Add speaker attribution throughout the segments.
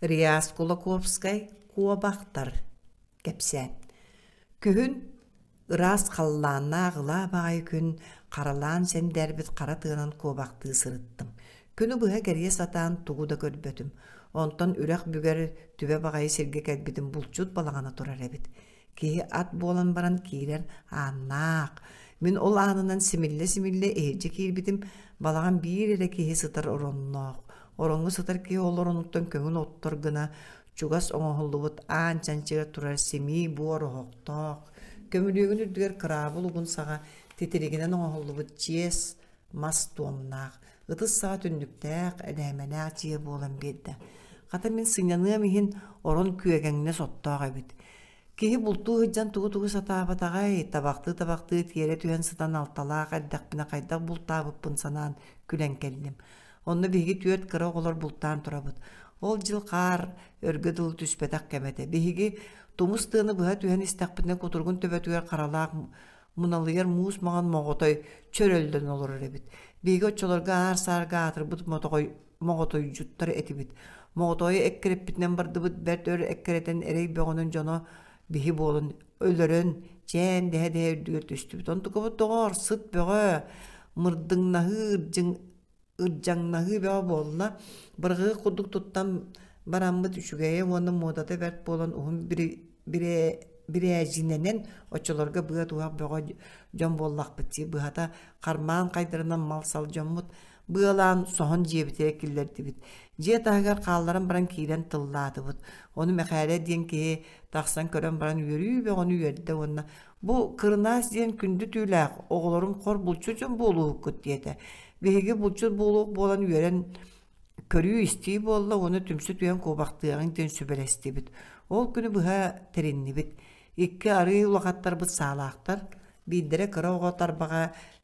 Speaker 1: Риас Кулаковскай Куабахтар кепсе. Күхін Рас қалланна ғыла бағай күн қаралан сәмдәрбіт қара тыынан куабақты сырыттым. Күні бұға кәрие сатан туғуда көрбөтім. Онтан үрек бүгәрі түбе бағай серге бұл жұт балағана тұрар әбет. Кейі ат болан баран кейлер анақ. Мен ол анынан симилле-симилле әйджі кейлбетім балаған бір ері кейі сытар ороннақ. Оронғы сатарки олорунуттан көңін отторгына, чугас оңохоллубут аан чанчыга турар семи буор хоқтоқ. Көмүлүгүн үрдүгер кырабыл угун сага тетиригинен оңохоллубут чиес мас туомнаақ. Ытыс сага түннүктээк элеменаак жие болам бедді. Қата мен сыңяныя ихин орон күйегеңне соттоқ эбит. Киһи бултуу хыджан тугу-тугу сатаабатагай, табақты-табақты тиере түһэн сытан алталаах элдэхпине кайдак бултаабыппын санаан санан келдим онно биһиги түөт кыра олор бултаан турабыт ол жыл жылкаар өргө дыл түспэтак кэмэтэ биһиги тумус тыыны быһа түһэн истакпытына кутургун төбөтүгэр каралаах муналыйар муус маан моғотой чөрөлдөн олор эбит биһиги оччолорга аар саарга аатырбыт мотогой моғотой жуттар этибит моғотою эккереппитнен бардыбыт бэрт өр эккеретен эрей бөгөнөн жоно биһи буолун өлөрөн жээн дэһэ дэһэ үрдүгэр түстүбүт онтукобут доҕор сыт бөгө мырдыңнаһыыр жың ыржаңнаһы бөҕө буолла курдук туттан бараммыт үчүгэйэ уону модата бэрт бире уһун бирээжиненен очолорга быа туһа бөҕө дьон буоллахпытти быһата хармаан кайдырынан мал сал дьоммут быалаан соһон жиэбитэ киллэрдибит дьиэ таһыгар хаалларан баран киирэн тыллаатыбыт ону мэхээлэ диэн киһи тахсан көрөн баран үөрүүбэ ону үөрдэ уонна бу кырнаас диэн күндү түүлээх оголорум кор булчу дьон буолуһуккут Веге бұлчыл болуқ болан үйерен көрүү истей болла, оны түмсі түйен қобақтығын төн сүбелестибит біт. Ол күні бұға теренні икки ары ұлағаттар саалаактар салақтар, бейдері кыра баға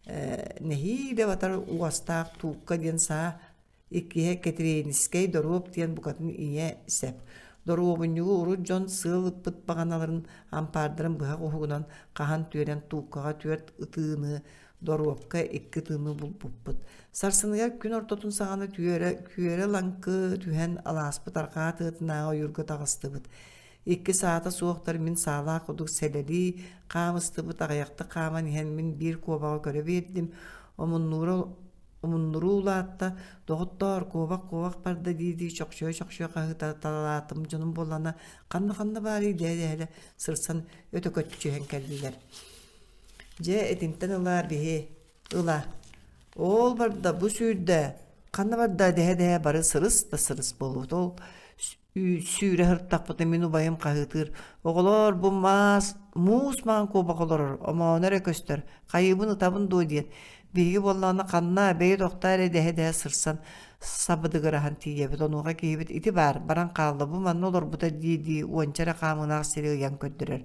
Speaker 1: э, нәхи деп атар уастақ, туыққа ден са, икке кетірейініске дұрып ден бұқатын ие сеп Дорубуннюгу уру жон сылып пыт бағаналарын ампардырын бұға қоғынан қахан түйерен туыққаға түйерт доруопка икки тыыны булбуппут сарсыныгар күн ортотун сааны күйөрө лаңкы түһэн алааспыт аркаа тыытынаага уйурга тагыстыбыт икки саата суохтар мин саалаа кудук селери каамыстыбыт агыякты кааман иһэн мин биир куобага көрө биэрдим омуннуру улаатта доготтоор куобак куобак барда дии чокчоо чокчоо кахытаталаатым жонум боллана канна канна баары дээдээле сырсан өтөкөтчүһэн кэлдилер же этинтен ылар биһи ыла ол барда бу сүйдө канна барда дэхэ дэхэ бары сырыс да сырыс болут ол сүйрэ хырттакпыты мину байым кахытыр оголор бумас мас муус маан куба колорор омоонер көстөр кайыбын ытабын дуу диет биһиги боллааны канна бэй тохтааре дэхэ дэхэ сырсан сабыдыгырахан тиебит онуға кейбит ити бар баран кааллы бу манна олорбута диди дии уончара каамынаах сиригиян көттүрөр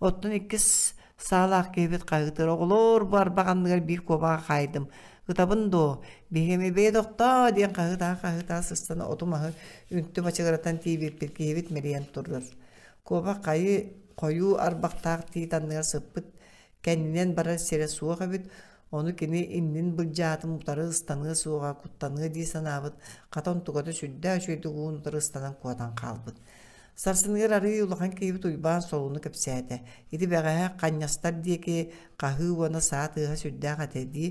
Speaker 1: оттон иккис салах кебет кагытыр оголор барбаганныгар бир кобага хайдым кытабын до бехемебе докто диэн кагыта кагыта сыстана отумахы үнтү мачыгыратын тийбиппит кебит мериен турдур қайы кайы арбақтақ арбактаак тиитанныгар сыппыт кэннинен бара сере суох эбит ону кини иннин былжаатын мутары ыстаныы сууга куттаныы дии санаабыт катон тугата сүддэ сүйдугуун утары ыстанан қуадан каалбыт Сарсыныгар ары улахан кейбит уйбаан солуну кепсээте. Иди бәғаға қаннастар диэки қағы уана саат сүдді сүрдээх атээдии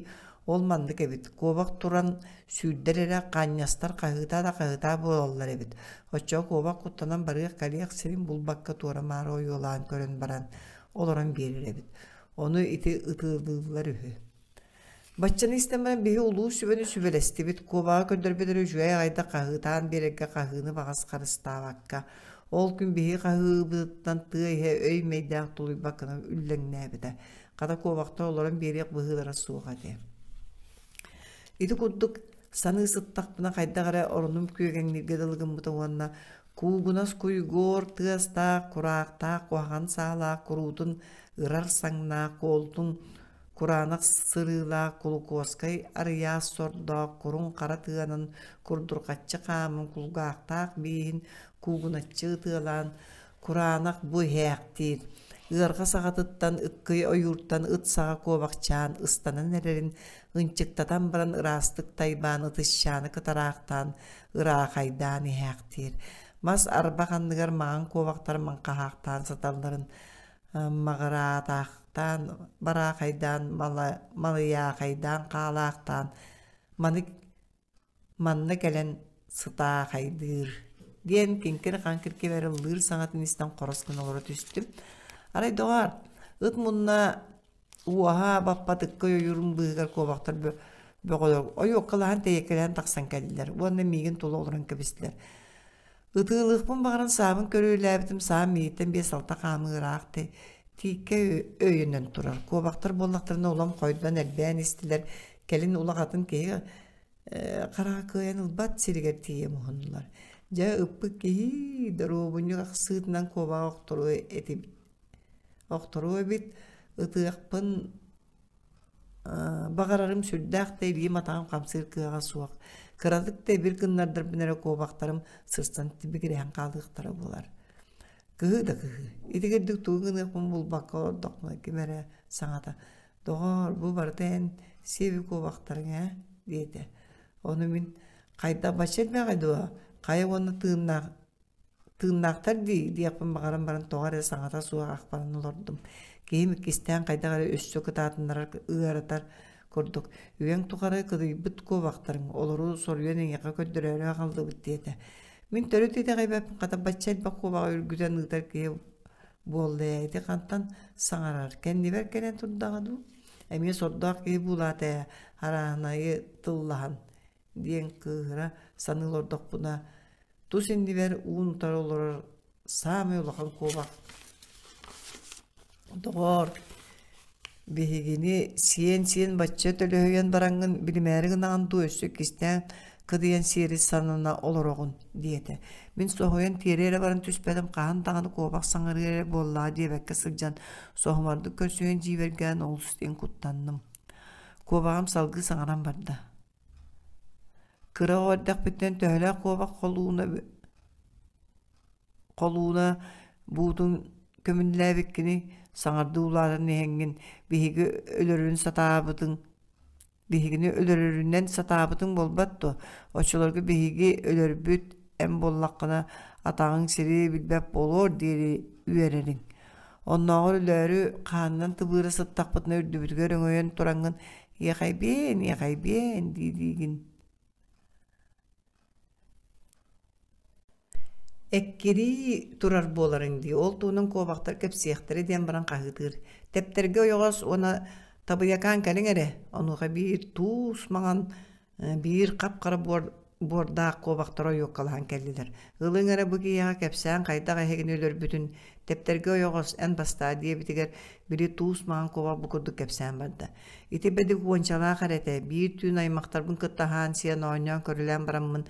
Speaker 1: ол манды кэбит куобах туран сүддер әрі қаннастар қағыта да Хочо буолаллар эбит. барығы куобах куттанан бұл баққа сирин мағыр ой олаан көрін баран олорон Оны эбит. Ону ити ытыылыыллар үһү. Баччаны истеммерен биһи улуу сүбөнү сүбелестибит, куобаага көндөрбүдөрү жуай айда хаһыытаан биэрэггэ хаһыыны багас карыстаабакка. Ол күн бейі қағыбыдыттан тыға ие өй мейдәқ тұлый бақынан үлләңнә Қада оларын берек бұғылара суға де. Иді күндік саны сыттақ бұна қайда қара ұрыным көгәңнерге дылығын бұта онына Кубунас куйгор тыаста та куаган саала курудун ырар саңна колтун Куранық сырыла кулукоскай арыя сордо курун қара тыанын курдуркатчы қамын кулгақтақ бейін кугуначчы тыалан куранық буһээктиир ыарга сағатыттан ыккый оюрттан сага кобақчаан ыстанан эрерин ынчыктатан баран ырастык тайбаан ытысчааны кытараактан ыраахайдаан иһээктиир мас арбаханныгар маан кобактар маңкаһаактаан саталларын мағыраатаах калахтан бараахайдан малыяахайдан каалаахтан маны манны кэлэн сытаахайдыыр диэн кинкер хан киркебери лыыр саҥатын истен хороскун олоро түстүм арайдоҕар ыт мунна уаха баппатыкка ойурун быыгар куобахтар бөҕөлөр ойоккалаан тэйеккелэн тахсан кэллилер уонна миигин тула олорон кэбистилер ытыылыхпын баҕаран саабын саа бес алта тике өйүнөн турар кубактар боллактарына улам койдулан элбээн истилер келин улагатын кии э, каракыэн ылбат сиригер тие мухуннулар жа ыппы кии доробунюк сыытынан куба октору этип октору эбит ытыакпын э, багарарым сүрдээх да илии матаам камсыр кыага суак кырадык да бир кыннардыр бинере кубактарым сырстан тибигирээн қалдықтары болар кыһы да кыһы итигер кимере саңата догор бу барден севи кубактарыңа дейди оны мин кайда бачер оны тыыннак тыыннактар дии тоғар саңата суа акпанын олордум кейим кистен кайдагара өссө кытаатыннарар ыаратар курдук үең тухары кыдыйбыт кубактарың олору соруен эңеке көддөрөөрө Мин төрөт ите гайбап катабаччал бакуба үлгүтен ыдар кие болды э, эти кантан саңарар кенни кенен келен турдагаду эми сордак ки булате э, араанайы тыллахан диен кыыра санылордок буна тус инди бер уун таролорор саамы улахан кубак доғор бихигини сиен сиен бачча төлөһөйөн бараңын билимээригин антуу өссө кистен кыдыйан сири санына олорогун диэте мин соһуян тиэриэре баран түспэтим хаан таҕаны куобах саҥарыэре буоллаа диэбэккэ сылдьан соһумарды көрсүһэн жиибергээн олустиэн куттанным куобагам салгы саҥаран барда кыра оордэхпиттэн төһөлээх куобах холууна колууна буутун көмүнлээбиккини саҥарды улаарын эһэҥгин биһиги өлөрүн сатаабытын биһигини өлөрөрүнен сатаабытың болбатту очолорго биһиги өлөрбүт эм буллаккына атагың сири билбеп болор диэри үэрериң оннооор үлөрү кааннан тыбыыра сыттакпытына үрдүбүргө өрөңөйөн тураңын якайбен якайбен дидигин эккири турар болар инди ол туунун кообактар кепсиэхтери диэн баран кагытыр тептерге ойогос оны табыякан кәлеңере онуға биир туус маған биир қапқара буордаах куобахтара юккалахан кэллилер ылыҥара быгияга кэпсээн хайдах эһигинөлөр бүтүн тептерге ойогос эн баста диэбитигер били туус маан куоба букурдук кэпсээн барда ити бэди уончалаах эрете биир түүн аймахтарбын кыттахан сиэн ооньон көрүлээн бараммын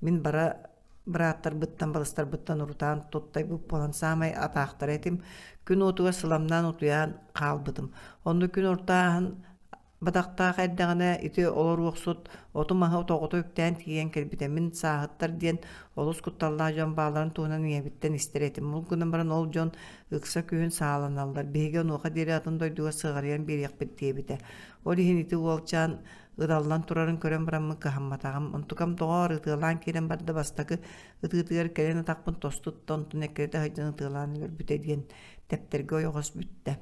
Speaker 1: мин бара быттан баластар быттан урутаан тоттай буппонан саамай атаахтар этим күн отуга сыламнан утуяан каалбытым онну күн ортааһын бадақтағы әрдәғіне үті олар уақсут, оту маңы тоғыты үктән тиген кірбітемін сағыттар ден олыс құтталла жон бағларын туынан ебіттен істіретім. Бұл күнім бірін ол жон ұқса күйін сағалан алдыр. Бейген оқа дері атын дойдуға сығырыян берек бітте біті. Ол ехен үті ол жан ыдаллан турарын көрөн бараммы кахамматагам онтукам тоғор ытыылаан кирен барда бастакы ытыытыгар келен атакпын тостут тонтун эккерете хайдын ытыылаан көрбүте деген тептерге ойогос бүттэ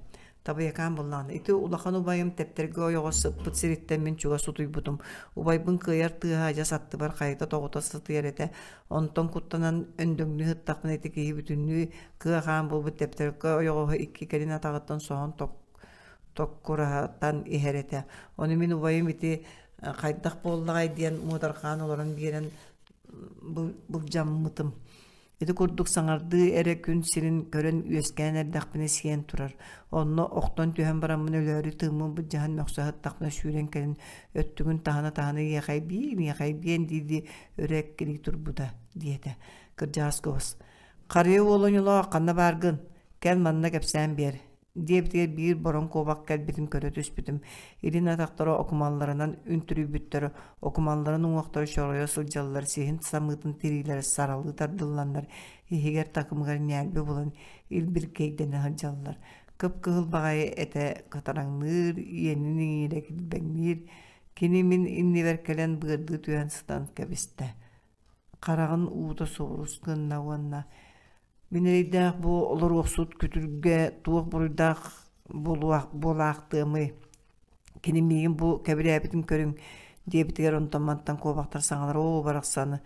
Speaker 1: табыякаан буллаан ити улахан убайым тептерге ойогосып бут сириттемин чуга сутуйбутум убайбын кыйар тыыха жасаттыбар кайта тогута сытыярете онтон куттанан өндөңнү хыттакын эти киһи бүтүннү кыахаан булбут тептерге ойогоһу икки келин атагыттан соһон токкураһаттан иһерете ону мин убайым ити кайдах буоллагай диэн муодаркаан олорон биэрен бұл Эти курдук саңарды эре күн сирин көрөн үөскән әрдақпыны сиен турар. Онно оқтон түйен барамын өлөрі тымын бұд жаһан мәқсуат тақпына шүрен кәлін өттігін тағана-тағана яқай бейін, яқай бейін дейді өрек келік тұр бұда, дейді. Кырджарыс көз. Қары олың ұла қанна барғын, кәл манна кәпсән бер диэбитигер биир борон куобаккэлбитим көрө түспүтүм ирина атактары окумалларынан үнтүрүүбүттөрө окумалларын уңохтор чоройо сылдьаллар сихин самытын тирилер саралы тардылландар иһигер такымгар нээлбе булан илбиркейдене хырдьаллар кып кыһыл багай эте катараңныр иэнин иңииле килбеңнир кини мин инниверкелен быырды түян сытан кэбисте карагын уута суурускынна науанна олар бу олоруқсут күтүрге туох буруйдах болаактыымы. Кинимигин бу кәбиләбитин көрүн дебитигер онтоматтан кобактар саңалар о бараксаны.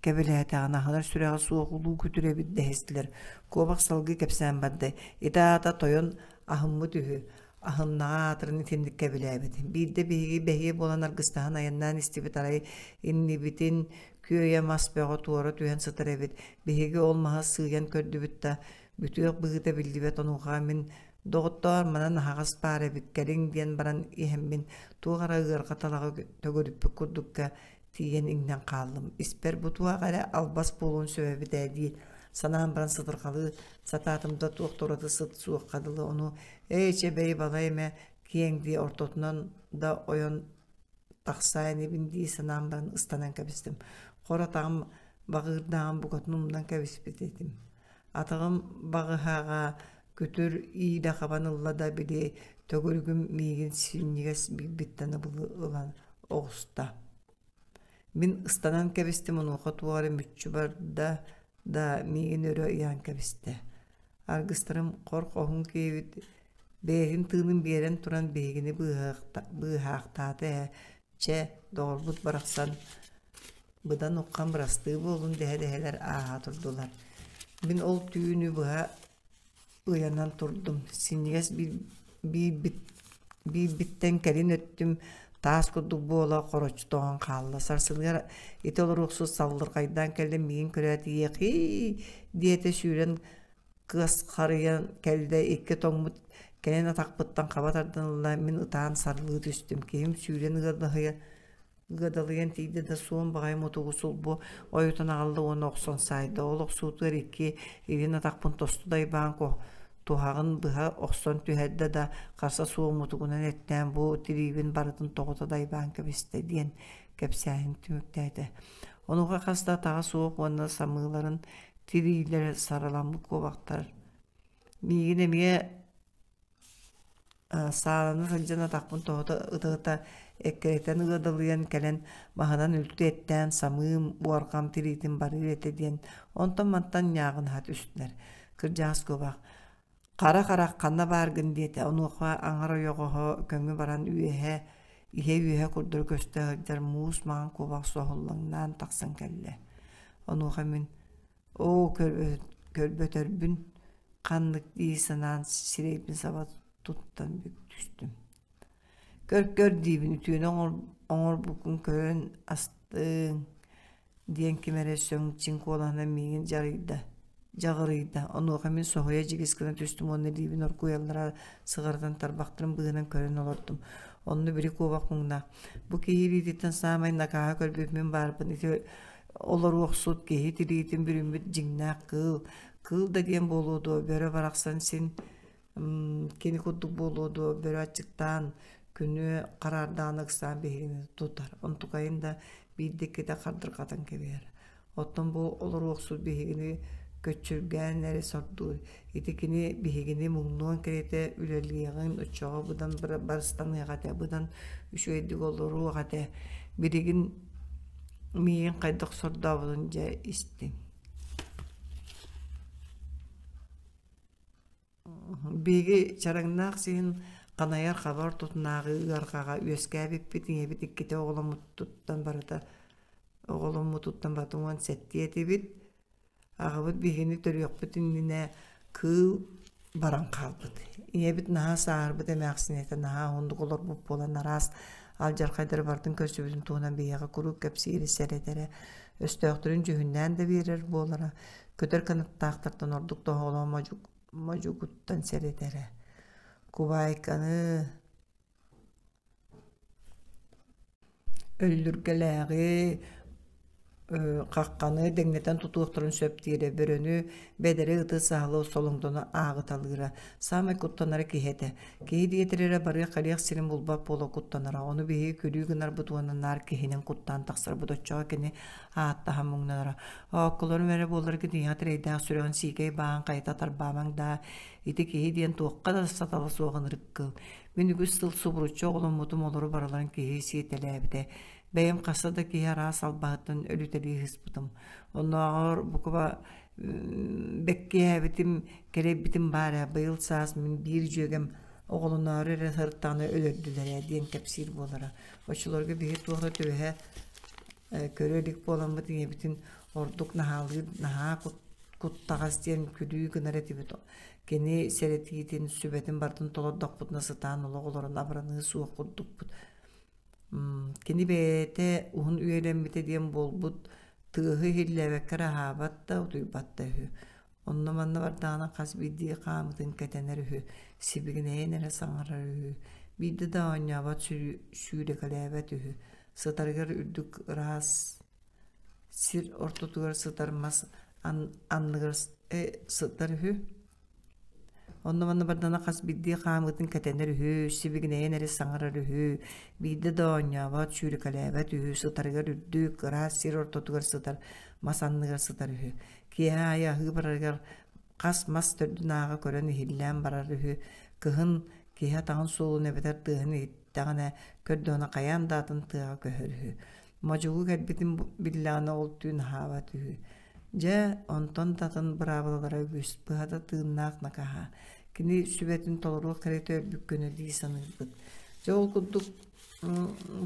Speaker 1: Кәбиләте анаханар сүрәгы суоқулуу күтүребит дәһестилер. Кобак салгы кепсән бадды. Итаата тойон ахыммы түһү. ахнаатыр ни тимди кебелебит бирде беги беги болан аргыстахан аяннан истибит арай инни битин күйе маспэга туура түен сытыребит беги олмаса сыйган көрдү битта бүтөк бүгү да билди бет аны хагас паре бит келин ден баран ихем мен туугара ыр каталагы төгөрүп күрдүккө тиген иңден калдым испер бутуга кара албас болуун себеби дейди санаан баран сыдырқалы сататымда туохтораты сыт суық ону эйче бей бала эме киэңди ортотунан да ойон тақсайын ибинди санаан баран ыстанан кэбистим хора тагым багырдаан букотунумдан кэбиспитетим атагым багыхага көтөр иида хабанылла да біле төгөргүм миигин синнигес билбиттаны бул ылан оғыста. Мен ұстанан кәбісті мұнуға туғары мүтчі да да миигин өрө ыян аргыстырым коркоун киэбит бээгин тыынын биэрэн туран биигини быыхаактаата ээ чэ доорбут барахсан быдан уккан бырастыы буолун дэһэ-дэһэлэр ааһа турдулар мин ол түүнү быһа ыянан турдум синнигес биирбиттен келин өттүм таас кудук буола хорочтоон хаалла сарсылгар итол рухсуз салдыр кайдан келди мигин күрәтие хи диэте сүүрен кыасхарыйан келде икки тоңмут кенен атакпыттан кабатардынла мин ытаан сарлыы түстүм ким сүүрен ыгадыхыя гадалыйан тийди да суун бағайым отуғысыл бұ ойытын ағылы оны оқсон сайды. Ол оқсуытыр екі ирина тақпын тостудай баңко тухагын быһа охсон түһэрдэ да хаса суомутугунан эттэн бу тирибин барытын тоҕотодай баан кэбистэ диэн кэпсээһин түмүктээте онуга хаста тага суох уонна самыыларын тириилэр сараламмыт куобахтар миигин эмиэ сааланы сылдьан такпын тоҕото ытыыта эккеретен ыадылыйан кэлэн маһанан үлтү эттэн самыым уаркам тириитин барыыр этэ диэн онтон мантан ньааҕын хат үстүнэр кыржаас куобах Қара қарақ қанна баргын дете онуға аңар ойоғоһо көңү баран үйеһе ihe үйеһе курдур көстөһөрдер муус маан кубах соһуллаҥнаан тахсан кэллэ. Онуға мин «О, көрбөтөрбүн э, қаннык дии санаан сирейбин саба туттан бүк түстүм. Көркөр диибин үтүүн оңор букун көрөн астыын диэн кимере сөң чин колана миигин жағырыйда онуоқамин соһуя жигискынан түстүм онны либин оркуяллара сыгырдан тарбактырын быгынан көрөн олордум онну бири куобак муңна бу киирититен саамай накаха көрбүпмин баарбын олор олоруохсут кихи тириитин бүрүмбүт жиңнаак кыыл кыыл да диэн болуудо бөрө бараксан сен кени куддук болуудо бөрө ачыктаан күнү караардааныксаан бихирини тутар онтукайын да бииддекке да кардыркатан кебиэр оттон олор олоруохсут бихигини көчүргээнэри сордуур итикини биһигини муҥнуон кирите үлэлиэҕин оччоҕо быдан барыстан ыаҕатэ быдан үшүэдик олору ыаҕатэ биригин миигин хайдах сордаабытын дьэ истин биги чараңнаах сиин канаяр хабар тутнаагы ыаркаға үөскээбиппит иэбит икките оголомуттуттан барыта оголомутуттан батуңан сеттиэтибит ағыбыт бихини төрүөхпүтүннүнэ кыыл баран халбыт ийэбит наха саарбыт эмээхсинэта наха ондук олор буппулан ал жаркайдар бардын көрсүбүтүн туунан биэге курук кепсиири сэрэдэрэ өстөөхтүрүн жүһүннээн да биэрэр буолара көтөр канаттаахтартан ордук тоголоо можугуттан кубайканы өллүргэлээги Э, қаққаны деңнетен тутуқтарын сөптире бөрөні бедере ыты сахалы ағы талғыра. Самай куттанара кихете кии диетерере барыа кариах сирин булбап боло куттанара ону бии күрүү гынар бутуананаар кихинен куттан тахсар будоччоо кини ааттаха муңнанара оккулор мере болар кидиат рейдаах сүрөн сиикей баан кайта тарбаамаң да ити кии диен туокка да сатала суоганырыккыл мен үгүс тыл субуруччо оломмутум олору бараларын кихи сиетелээбите бэйэм хасада киһараа салбаһытын өлүтэлииһиспытым оннооҕор букуба беккиһэбитим кереббитим баара быйыл саас мин биир жөөгем оҕолунаары эрэ сырыттааны өлөрдүлэрэ диэн кэпсиир буолара очулорга биһи туохра төбөһэ көрөлик буоламмыт иэбитин ордук наһаалыы наһаа куттагас диэн күдүү гынара тибит кини сэретиитин сүбэтин бартын толордохпут насытаан ологолорун абраныы суох курдукпут кини бэйэтэ ун үөрэммитэ диэн болбут тыыһы хиллэбэккэр аһаабатта утуйбатта үһү онно манна бардаана хас биддии хаамытын кэтэнэр үһү сибигинээнэрэ саҥарар үһү бидде да онньаабат сүүрэкэлээбэт үһү сытаргар үрдүк ыраас сир ортотугар сытармас э сытар үһү Онно мен бардан хас бидди хаамытын кетендер үһү, сибигине энери саңгыр үһү, бидди доня ва чүрү кале ва түһү сытарга дүддү, кара сир орто түгөр сытар, масанныга сытар үһү. Кия я хыбрага хас мастер дунага барар үһү. Кыһын кия таң суу небедер тыһын итдагына көрдөнө каянда атын тыга көһөрү. Мажугу кет битим биллана ол жа онтон татын быраабылалара бүспыхата тыыннаак накаха кини сүбэтин толору кэрэтэ бүккөнө дии саныыбыт жа ол куддук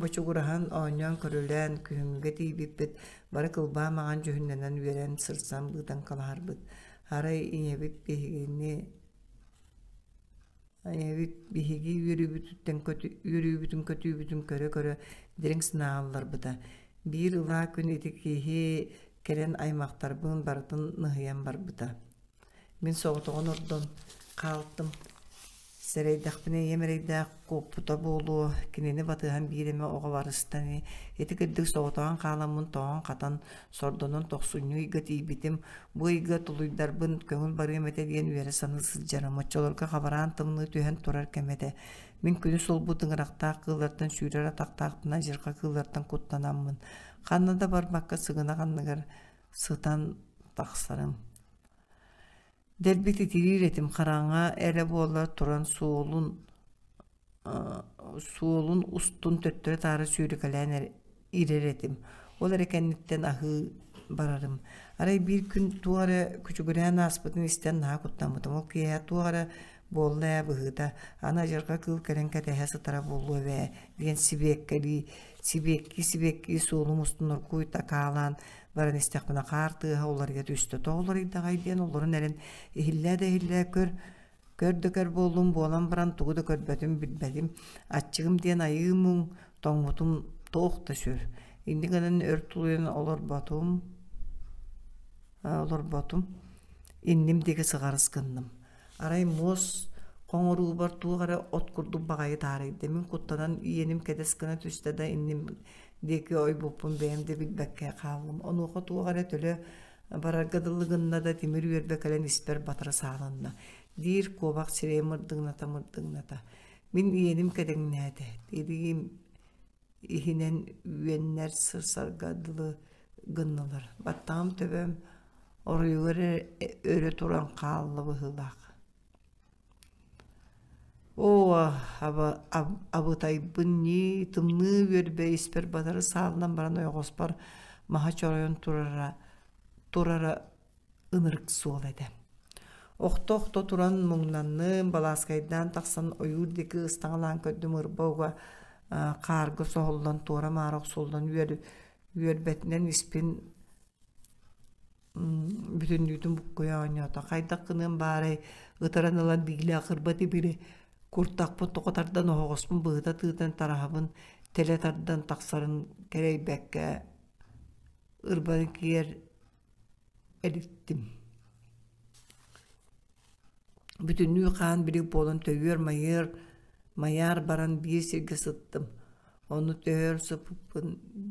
Speaker 1: бочугурахан ооньон көрүлэн күһүмгэ тийбиппит бары кылбаа маган жөһүннэнэн үөрэн сырсан калаарбыт арай ийэбит биһигини Айавит биһиги үйрүүбүтүттен үйрүүбүтүн көтүүбүтүн көрө көрө дириң сынааллар быта. Бир ыла күн келен аймақтарбын бартын ныһыян барбыта мин соғытоған ордон қаалтым сәрейдақпыне емерейдақ куппута болу кинени батыған биреме оға барыстаны эти кирдик соғытоған қааламын тоған қатан сордонун тоқсуйну ига тийбитим бу ига тулуйдарбын көңіл барымете диен үере санысыз жарамачолорга хабараан тымны түйен турар кемете мин күнү сол бу тыңырактаак кыылартан сүйрөр атактаактына жырка кыылартан Қанда да барбакка сыгына ханныгар сытан бақсарым дербити тирир этим қараңа эле буоллар туран суолун суолун устун төттөрө таары сүйрүкалээн ирер этим ол барарым арай бир күн туара күчүгүрээн аспытын истен наа куттамытым ол туара болла быһыта ана жарга кыл кәләңкә тәһә сытара боллу вә диэн сибеккали сибекки сибекки суолум устунур куйта каалан баран истехпина каартыыха оларга түстө тоолор идагай диэн олорун элен эхиллэ да эхиллэ көр көрдөкөр боллум болан баран тугу да көрбөтүм билбетим атчыгым диэн айыымуң тоңутум тоох да сүр инди гынан өр олор батум э, олор батум инним деге сыгарыс кынным арай мос бар коңорубар тугара откурду багай таары мен куттанан иеним кедескана түстө да инним деке ой буппун бэм де билбекке каалым онуха тугара төлө бараргадылыгынна да тимир үербекелен испер батыр саалынна диир кобак сирей мырдыгната мырдыгната мин иеним кедеңнээде дидиим ихинен үйеннер сырсаргадылы гыннылар баттаам төбөм оруйгер э, өрө туран кааллы быһылаак О, абытай бұнни, тымны өрбе испер батыры салынан баран ойғоспар, маға чоройын турара, турара ынырк суол әді. Оқты-оқты туран мұңнанны, баласкайдан тақсан ойырдегі ыстаңылан көдім ұрбауға қарғы соғылдан тура марық солдан өрбәтінен испен бүтін дүйтін бұққоя ойнята. Қайдақ Қайдақының бары, ытаранылан бігілі ақырбаты бірі, куртахпын токотардан оһоҕоспун быыта тыытан тараһабын теле тардан тахсарын кэрейбэккэ ырбаны киер элиттим бүтүнүү каан бирик болон төгөр майыр маяр баран бир сирге сыттым ону төөр сыпыппын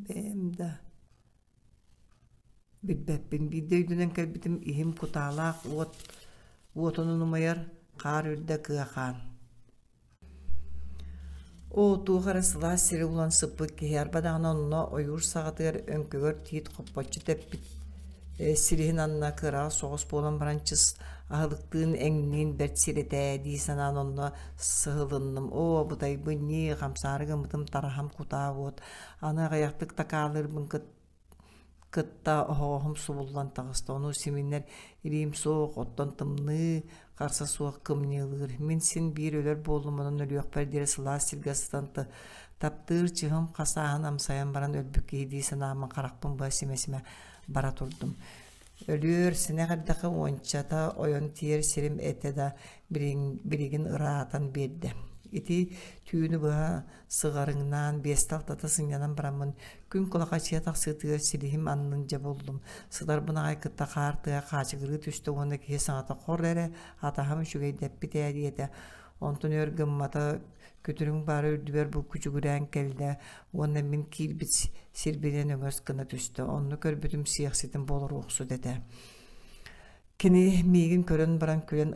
Speaker 1: бээм да билбеппин биддеүдүнен келбитим ихим кутаалаах уот уотонунумайар каар үрдэ кыахаан О туғары сыла сирулан сыппы кихер бадағына ойур сағатығыр өңкігір тиит қоппачы тәппіт. Э, Сирихин анна кыра соғыс болан баранчыс ағылықтың әңнен бәрт сиреті дейсен ан сығылынным. О, бұдай ни не ғамсарығы мұтым тарахам құта вот. Аны ғаяқтық такалыр бұн кытта оғоғым субуллан тағысты Оны семинер ирим соқ, оттан тымны, қарса суақ кымнелыр мен сен бирөлөр болумунун өлүөкпер дере сылаа силгасыстанты таптыр чыгым касаан амсаян баран өлбүк кийди санаамын каракпын ба семесиме бара турдум өлүөр сине кардакы ончата ойон тиер сирим эте да биригин ыраатан ити түүнү быа сыгарыңнан бесталтата сыңнанан бараммын күн кулака чыятак сытыа силихим аннын же болдум сыдар бунагай айкытта каартыа каачыгыры түстө уону кихе саңата хор эре атахам шугейдеппите диэте онтун өргыммата күтүрүң бары үрдүбер бу күчүгүрән келде уонна мин киилбит сирбирен өңөс кына түстө онну көрбүтүм сиякситин болор уксу деде кини мигин көрөн баран көрөн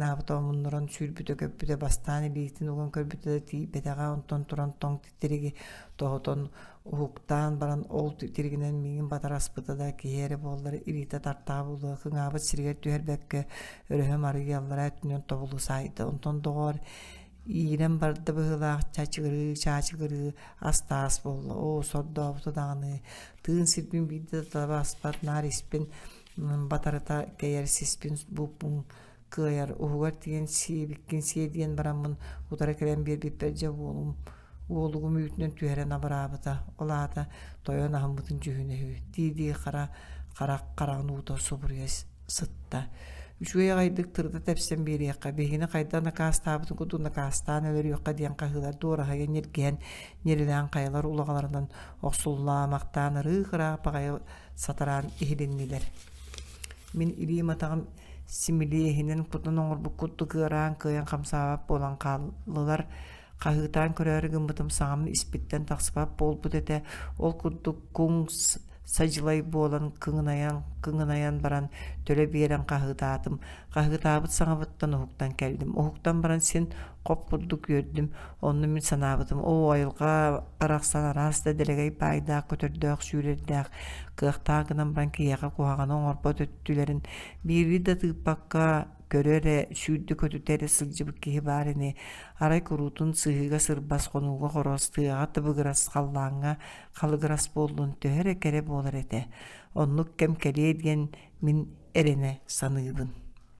Speaker 1: наабыта омуннорон сүүрбүтө көппүтө бастаан илиитин уган көрбүтө тиипетага онтон туран тоң титириги тоготон ухуктаан баран ол титиригинен миигин батараспыта да киэри буоллар ирита тартаа булуа кыңаабыт сиригер түһэрбекке өрөһө марыяллара түнөн тобулу сайты онтон доғор иирен барды быһылаах чачыгырыы чаачыгырыы астаас буолла о сордообуту дагыны тыын сирбин биде табаспат наар испен батарата кәйәр сиспин бұппын кыяр угар тиген сиебиккин сиедиен барамын утара келен бербиппер же болум уолугум үйтүнөн түһәрен абыраабыта олаата тойон ахамбытын жүһүнэһү диди кара кара карагын уто субурья сытта үчүгэй кайдык тырда тепсен бериэкка бэхини кайда накаастаабытын куту накаастаан өлөрүөкка диэн кахылар дуораһага нерген нерилаан кайлар улагаларынан оксуллаамактаан ырыыхыраапагай сатараан иһилиннилер Мин ирии матағым симилиэһинэн кутун оҥорбуккутту кыараан кыйан хамсаабап болан кааллылар кахытаан көрөөрүгүн бытым саамны испиттен тахсыбап болбут эте ол курдук күңс Сажылай болан кыңынаян кыңынаян баран төлө биерен кахытаатым кахытаабыт саңабыттан ухуктан келдим ухуктан баран сен коп курду көрдүм мин санаабытым о айылга барахсан араас да делегей байдаах көтөрдөөх сүүрэрдээх кыахтаагынан баран кияга куаган оңорбо төттүлерин биири да тыыппакка көрөре сүйдү көтүтере сылжыбыкки хибарини арай курутун сыыга сырбас конууга хорос тыага тыбыгырас қаллағыңа халыгырас болдун төһөр кере болор эте оннук кем келие диэн мин эрене саныыбын